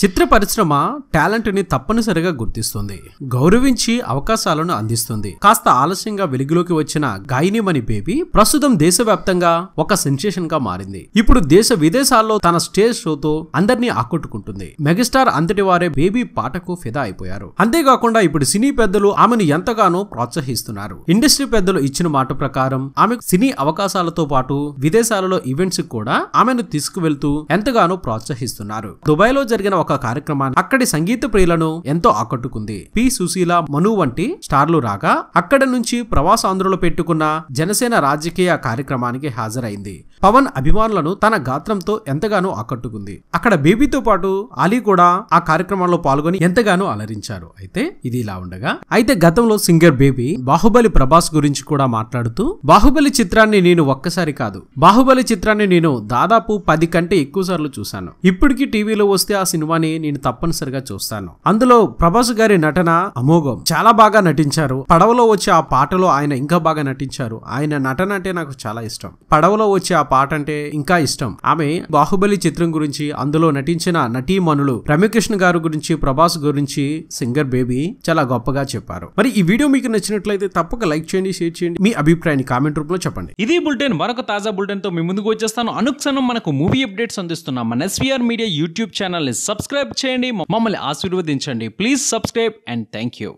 చిత్ర పరిశ్రమ టాలెంట్ ని తప్పనిసరిగా గుర్తిస్తుంది గౌరవించి అవకాశాలను అందిస్తుంది కాస్త ఆలస్యంగా వెలుగులోకి వచ్చిన మని బేబీ ప్రస్తుతం దేశవ్యాప్తంగా ఒక సెన్సేషన్ గా మారింది ఇప్పుడు దేశ విదేశాల్లో తన స్టేజ్ షోతో అందరినీ ఆకట్టుకుంటుంది మెగాస్టార్ అంతటి వారే బేబీ పాటకు ఫిదా అయిపోయారు అంతేకాకుండా ఇప్పుడు సినీ పెద్దలు ఆమెను ఎంతగానో ప్రోత్సహిస్తున్నారు ఇండస్ట్రీ పెద్దలు ఇచ్చిన మాట ప్రకారం ఆమె సినీ అవకాశాలతో పాటు విదేశాలలో ఈవెంట్స్ కూడా ఆమెను తీసుకువెళ్తూ ఎంతగానో ప్రోత్సహిస్తున్నారు దుబాయ్ లో జరిగిన ఒక కార్యక్రమాన్ని అక్కడి సంగీత ప్రియులను ఎంతో ఆకట్టుకుంది పి సుశీల మను వంటి స్టార్లు రాగా అక్కడ నుంచి ప్రవాసాంధ్రులు పెట్టుకున్న జనసేన రాజకీయ కార్యక్రమానికి హాజరైంది పవన్ అభిమానులను తన గాత్రంతో ఎంతగానో ఆకట్టుకుంది అక్కడ బేబీతో పాటు అలీ కూడా ఆ కార్యక్రమంలో పాల్గొని ఎంతగానో అలరించారు అయితే ఇది ఇలా ఉండగా అయితే గతంలో సింగర్ బేబీ బాహుబలి ప్రభాస్ గురించి కూడా మాట్లాడుతూ బాహుబలి చిత్రాన్ని నేను ఒక్కసారి కాదు బాహుబలి చిత్రాన్ని నేను దాదాపు పది కంటే ఎక్కువ సార్లు చూశాను ఇప్పటికీ టీవీలో వస్తే ఆ సినిమాని నేను తప్పనిసరిగా చూస్తాను అందులో ప్రభాస్ గారి నటన అమోఘం చాలా బాగా నటించారు పడవలో వచ్చే ఆ పాటలో ఆయన ఇంకా బాగా నటించారు ఆయన నటన అంటే నాకు చాలా ఇష్టం పడవలో వచ్చే ఆ పాట అంటే ఇంకా ఇష్టం ఆమె బాహుబలి చిత్రం గురించి అందులో నటించిన నటీమణులు రమ్యకృష్ణ గారు గురించి ప్రభాస్ గురించి సింగర్ బేబీ చాలా గొప్పగా చెప్పారు మరి ఈ వీడియో మీకు నచ్చినట్లయితే తప్పక లైక్ చేయండి షేర్ చేయండి మీ అభిప్రాయాన్ని కామెంట్ రూపంలో చెప్పండి ఇది బులెటిన్ మరొక తాజా బులెటిన్ తో మీ ముందుకు వచ్చేస్తాను అనుక్షణం మనకు మూవీ అప్డేట్స్ అందిస్తున్నాం మన ఎస్వీఆర్ మీడియా యూట్యూబ్ ఛానల్ ని సబ్స్క్రైబ్ చేయండి మమ్మల్ని ఆశీర్వదించండి please subscribe and thank you